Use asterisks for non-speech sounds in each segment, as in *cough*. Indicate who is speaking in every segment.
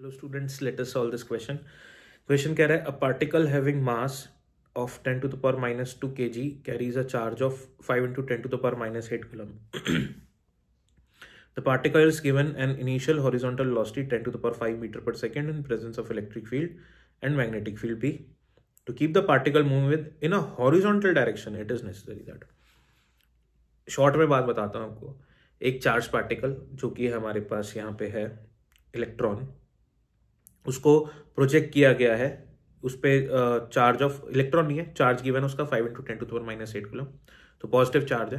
Speaker 1: Hello students let us solve this question question कह रहा है a particle having mass of ten to the power minus two K G carries a charge of five into ten to the power minus eight coulomb the particle is given an initial horizontal velocity ten to the power five metre per second in presence of electric field and magnetic field भी to keep the particle move within a horizontal direction it is necessary that short में बात बताता हूँ आपको एक charge particle जो कि हमारे पास यहाँ पे है इलेक्ट्रॉन उसको प्रोजेक्ट किया गया है उस पर चार्ज ऑफ इलेक्ट्रॉन नहीं है चार्ज गिवन उसका five into ten to power minus eight kilo तो पॉजिटिव चार्ज है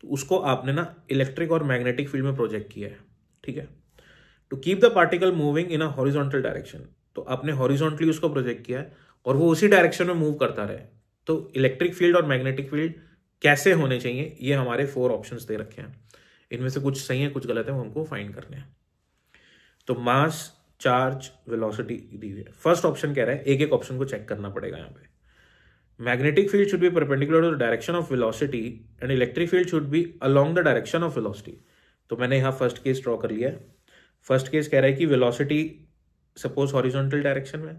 Speaker 1: तो उसको आपने ना इलेक्ट्रिक और मैग्नेटिक फील्ड में प्रोजेक्ट किया है ठीक है to keep the particle moving in a horizontal direction तो आपने हॉरिजॉन्टली उसको प्रोजेक्ट किया है और वो उसी डायरेक्शन में मूव करता रहे तो इलेक्ट्रिक फील्ड और मैग्नेटिक फील्ड कैसे होने चाहिए ये हमारे फोर ऑप्शन दे रखे हैं इनमें से कुछ सही है कुछ गलत है वो हमको फाइंड करने हैं तो मास चार्ज वेलोसिटी दी हुई है फर्स्ट ऑप्शन कह रहा है एक एक ऑप्शन को चेक करना पड़ेगा यहाँ पे magnetic field should be perpendicular to the direction of velocity and electric field should be along the direction of velocity तो मैंने यहाँ फर्स्ट केस ड्रॉ कर लिया है फर्स्ट केस कह रहा है कि वेलोसिटी सपोज हॉरिजॉन्टल डायरेक्शन में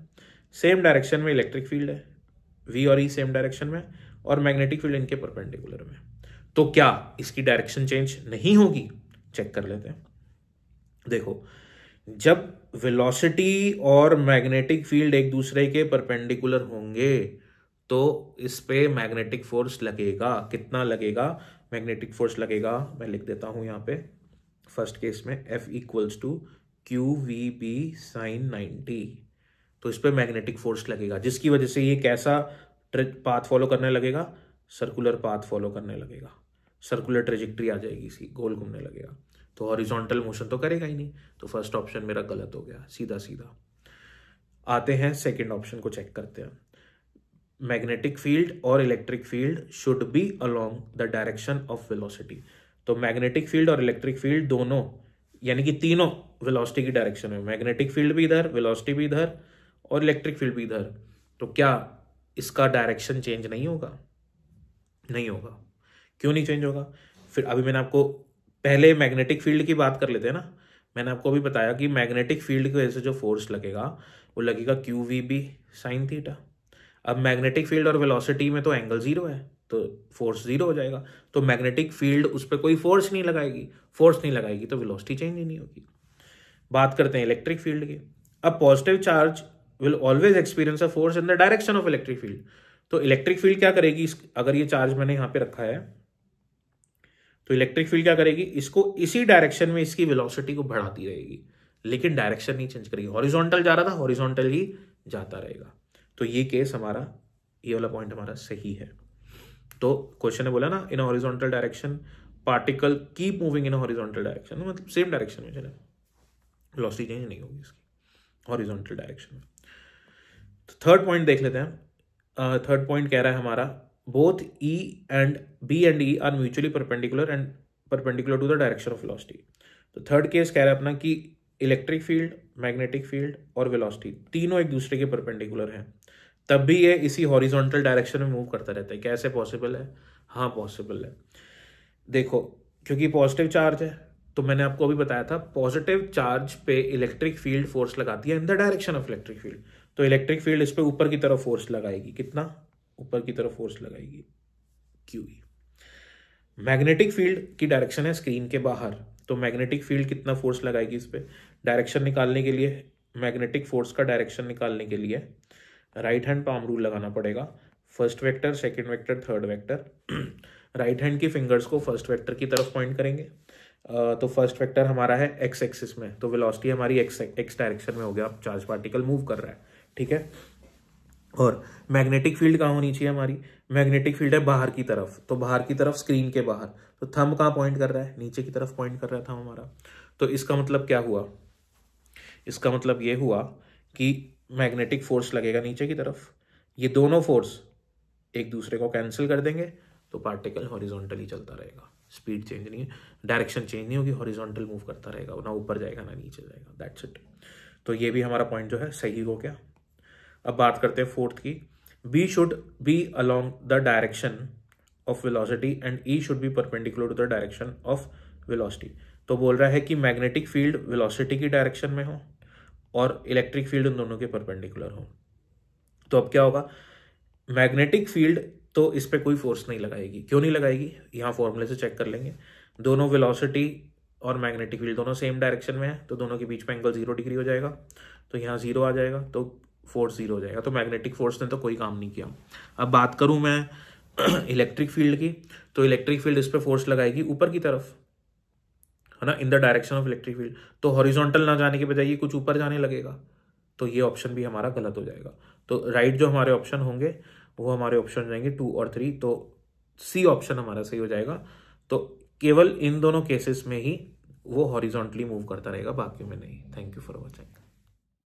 Speaker 1: सेम डायरेक्शन में इलेक्ट्रिक फील्ड है वी और ई सेम डायरेक्शन में और मैग्नेटिक फील्ड इनके परपेंडिकुलर में तो क्या इसकी डायरेक्शन चेंज नहीं होगी चेक कर लेते हैं देखो जब वेलोसिटी और मैग्नेटिक फील्ड एक दूसरे के परपेंडिकुलर होंगे तो इस पे मैग्नेटिक फोर्स लगेगा कितना लगेगा मैग्नेटिक फोर्स लगेगा मैं लिख देता हूँ यहाँ पे फर्स्ट केस में F equals to Q V B sine ninety तो इस पर मैग्नेटिक फोर्स लगेगा जिसकी वजह से ये कैसा पाथ फॉलो करने लगेगा सर्कुलर पाथ फॉलो करने लगेगा सर्कुलर ट्रेजिक्ट्री आ जाएगी इसी गोल घूमने लगेगा तो हॉरिजॉन्टल मोशन तो करेगा ही नहीं तो फर्स्ट ऑप्शन मेरा गलत हो गया सीधा सीधा आते हैं सेकेंड ऑप्शन को चेक करते हैं मैग्नेटिक फील्ड और electric field should be along the direction of velocity तो मैग्नेटिक फील्ड और इलेक्ट्रिक फील्ड दोनों यानी कि तीनों वेलोसिटी की डायरेक्शन में मैग्नेटिक फील्ड भी इधर वेलोसिटी भी इधर और इलेक्ट्रिक फील्ड भी इधर तो क्या इसका डायरेक्शन चेंज नहीं होगा नहीं होगा क्यों नहीं चेंज होगा फिर अभी मैंने आपको पहले मैग्नेटिक फील्ड की बात कर लेते हैं ना मैंने आपको भी बताया कि मैग्नेटिक फील्ड की वजह से जो फोर्स लगेगा वो लगेगा Q V B sine theta अब मैग्नेटिक फील्ड और वेलोसिटी में तो एंगल ज़ीरो है तो फोर्स ज़ीरो हो जाएगा तो मैग्नेटिक फील्ड उस पर कोई फोर्स नहीं लगाएगी फोर्स नहीं लगाएगी तो वेलोसिटी चेंज ही नहीं होगी बात करते हैं इलेक्ट्रिक फील्ड की अब positive charge will always experience a force in the direction of electric field तो इलेक्ट्रिक फील्ड क्या करेगी अगर ये चार्ज मैंने यहाँ पे रखा है तो इलेक्ट्रिक फील्ड क्या करेगी इसको इसी डायरेक्शन में इसकी वेलोसिटी को बढ़ाती रहेगी लेकिन डायरेक्शन नहीं चेंज करेगी हॉरिजॉन्टल जा रहा था हॉरिजॉन्टल ही जाता रहेगा तो ये केस हमारा ये वाला पॉइंट हमारा सही है तो क्वेश्चन ने बोला ना in horizontal direction particle keep moving in horizontal direction मतलब सेम डायरेक्शन में चले वेलोसिटी चेंज नहीं होगी इसकी हॉरिजॉन्टल डायरेक्शन में तो थर्ड पॉइंट देख लेते हैं थर्ड uh, पॉइंट कह रहा है हमारा both E and B and E are mutually perpendicular and perpendicular to the direction of velocity. तो थर्ड केस कह रहा है अपना कि इलेक्ट्रिक फील्ड मैग्नेटिक फील्ड और वेलोसिटी तीनों एक दूसरे के परपेंडिकुलर हैं तब भी ये इसी हॉरिजॉन्टल डायरेक्शन में मूव करता रहता है कैसे पॉसिबल है हाँ पॉसिबल है देखो क्योंकि पॉजिटिव चार्ज है तो मैंने आपको अभी बताया था पॉजिटिव चार्ज पे इलेक्ट्रिक फील्ड फोर्स लगाती है in the direction of electric field तो इलेक्ट्रिक फील्ड इस पर ऊपर की तरफ फोर्स लगाएगी कितना ऊपर की तरफ फोर्स लगाएगी क्यू मैग्नेटिक फील्ड की डायरेक्शन है स्क्रीन के बाहर तो मैग्नेटिक फील्ड कितना फोर्स लगाएगी इस पर डायरेक्शन निकालने के लिए मैग्नेटिक फोर्स का डायरेक्शन निकालने के लिए राइट हैंड पाम रूल लगाना पड़ेगा first vector second vector third vector right hand की फिंगर्स को फर्स्ट वेक्टर की तरफ पॉइंट करेंगे तो फर्स्ट वेक्टर हमारा है एक्स एक्सिस में तो वेलोसिटी हमारी एक्स एक्स डायरेक्शन में हो गया अब चार्ज पार्टिकल मूव कर रहा है ठीक है और मैग्नेटिक फील्ड कहाँ होनी चाहिए हमारी मैग्नेटिक फील्ड है बाहर की तरफ तो बाहर की तरफ स्क्रीन के बाहर तो थम कहाँ पॉइंट कर रहा है नीचे की तरफ पॉइंट कर रहा है थम हमारा तो इसका मतलब क्या हुआ इसका मतलब ये हुआ कि मैग्नेटिक फोर्स लगेगा नीचे की तरफ ये दोनों फोर्स एक दूसरे को कैंसिल कर देंगे तो पार्टिकल हॉरिजॉन्टली चलता रहेगा स्पीड चेंज नहीं है डायरेक्शन चेंज नहीं होगी हॉरिजॉन्टल मूव करता रहेगा ना ऊपर जाएगा ना नीचे जाएगा दैट्स इट तो ये भी हमारा पॉइंट जो है सही हो गया अब बात करते हैं फोर्थ की B should be along the direction of velocity and E should be perpendicular to the direction of velocity तो बोल रहा है कि मैग्नेटिक फील्ड वेलोसिटी की डायरेक्शन में हो और इलेक्ट्रिक फील्ड उन दोनों के परपेंडिकुलर हो तो अब क्या होगा मैग्नेटिक फील्ड तो इस पर कोई फोर्स नहीं लगाएगी क्यों नहीं लगाएगी यहाँ फॉर्मूले से चेक कर लेंगे दोनों वेलोसिटी और मैग्नेटिक फील्ड दोनों सेम डायरेक्शन में है तो दोनों के बीच में एंगल जीरो डिग्री हो जाएगा तो यहाँ जीरो आ जाएगा तो फोर्स जीरो हो जाएगा तो मैग्नेटिक फोर्स ने तो कोई काम नहीं किया अब बात करूं मैं *clears throat* इलेक्ट्रिक फील्ड की तो इलेक्ट्रिक फील्ड इस पर फोर्स लगाएगी ऊपर की तरफ है ना in the direction of electric field तो हॉरिजॉन्टल ना जाने के बजाय ये कुछ ऊपर जाने लगेगा तो ये ऑप्शन भी हमारा गलत हो जाएगा तो राइट जो हमारे ऑप्शन होंगे वो हमारे ऑप्शन हो जाएंगे टू और थ्री तो सी ऑप्शन हमारा सही हो जाएगा तो केवल इन दोनों केसेस में ही वो हॉरिजॉन्टली मूव करता रहेगा बाकी में नहीं थैंक यू फॉर वॉचिंग